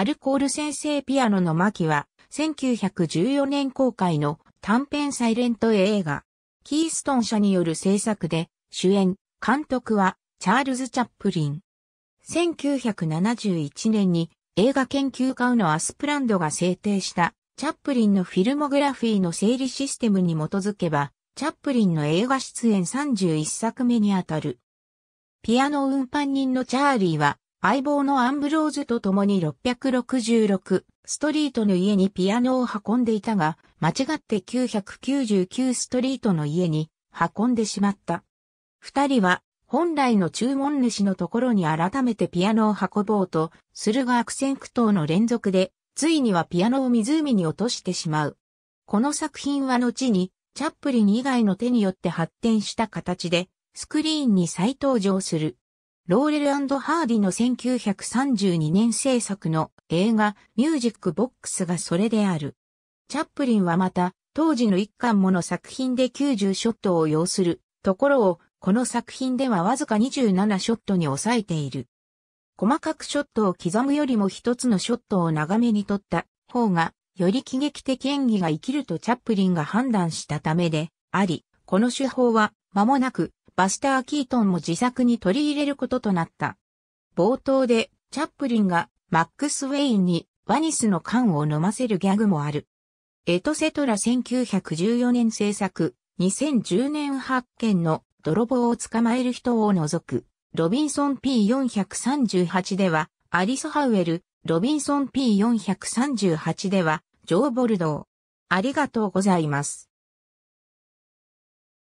アルコール先生ピアノの巻は、1914年公開の短編サイレント映画、キーストン社による制作で、主演、監督は、チャールズ・チャップリン。1971年に映画研究家のアスプランドが制定したチャップリンのフィルモグラフィーの整理システムに基づけば、チャップリンの映画出演31作目にあたる。ピアノ運搬人のチャーリーは相棒のアンブローズと共に666ストリートの家にピアノを運んでいたが、間違って999ストリートの家に運んでしまった。二人は本来の注文主のところに改めてピアノを運ぼうとするが悪戦苦闘の連続で、ついにはピアノを湖に落としてしまう。この作品は後にチャップリン以外の手によって発展した形でスクリーンに再登場する。ローレルハーディの1932年制作の映画ミュージックボックスがそれである。チャップリンはまた当時の一巻もの作品で90ショットを要するところをこの作品ではわずか27ショットに抑えている。細かくショットを刻むよりも一つのショットを長めに撮った方がより喜劇的演技が生きるとチャップリンが判断したためであり、この手法は間もなくバスター・キートンも自作に取り入れることとなった。冒頭で、チャップリンがマックス・ウェインにワニスの缶を飲ませるギャグもある。エトセトラ1914年制作、2010年発見の泥棒を捕まえる人を除く、ロビンソン P438 では、アリス・ハウエル、ロビンソン P438 では、ジョー・ボルドー。ありがとうございます。